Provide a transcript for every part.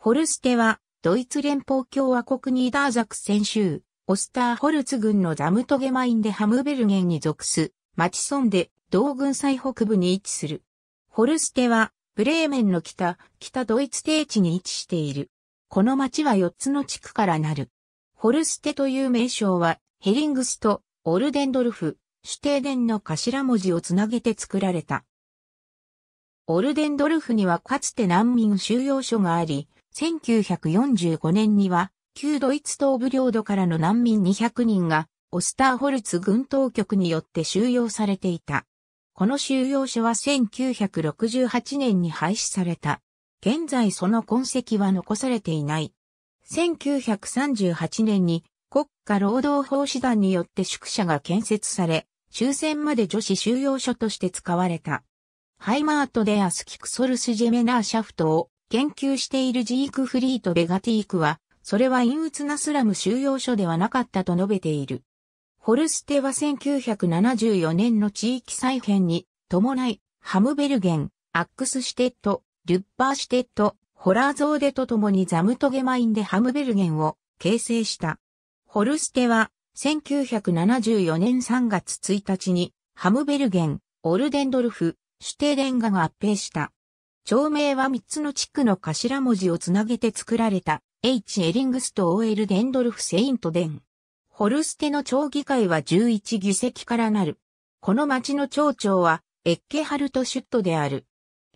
ホルステは、ドイツ連邦共和国ニーダーザクセン州、オスターホルツ郡のダムトゲマインでハムベルゲンに属す、マチソンで、同軍最北部に位置する。ホルステは、ブレーメンの北、北ドイツ低地に位置している。この町は4つの地区からなる。ホルステという名称は、ヘリングスとオルデンドルフ、主定ンの頭文字をつなげて作られた。オルデンドルフにはかつて難民収容所があり、1945年には、旧ドイツ東部領土からの難民200人が、オスターホルツ軍当局によって収容されていた。この収容所は1968年に廃止された。現在その痕跡は残されていない。1938年に国家労働法師団によって宿舎が建設され、終戦まで女子収容所として使われた。ハイマートデアスキクソルスジェメナーシャフトを研究しているジークフリート・ベガティークは、それは陰鬱なスラム収容所ではなかったと述べている。ホルステは1974年の地域再編に伴い、ハムベルゲン、アックスシテッド、ルッパーシテッド、ホラーゾーデと共にザムトゲマインでハムベルゲンを形成した。ホルステは1974年3月1日にハムベルゲン、オルデンドルフ、シュテーレンガが合併した。町名は3つの地区の頭文字をつなげて作られた H. エリングスト OL デンドルフ・セイントデン。ホルステの町議会は11議席からなる。この町の町長はエッケハルト・シュットである。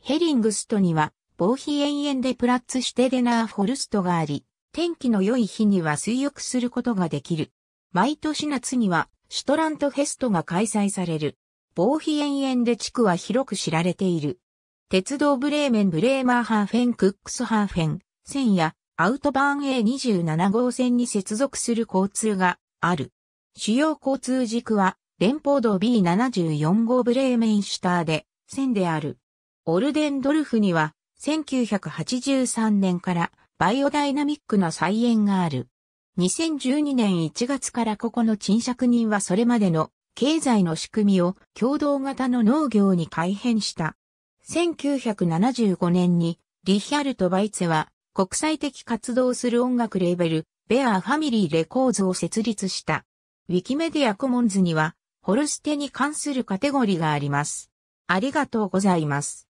ヘリングストにはボーヒ々でプラッツ・シュテデナー・ホルストがあり、天気の良い日には水浴することができる。毎年夏にはシュトラントフェストが開催される。防費延々で地区は広く知られている。鉄道ブレーメンブレーマーハーフェンクックスハーフェン線やアウトバーン A27 号線に接続する交通がある。主要交通軸は連邦道 B74 号ブレーメンシュターで線である。オルデンドルフには1983年からバイオダイナミックな再演がある。2012年1月からここの賃借人はそれまでの経済の仕組みを共同型の農業に改変した。1975年にリヒャルト・バイツェは国際的活動する音楽レーベル、ベアーファミリーレコーズを設立した。ウィキメディアコモンズには、ホルステに関するカテゴリーがあります。ありがとうございます。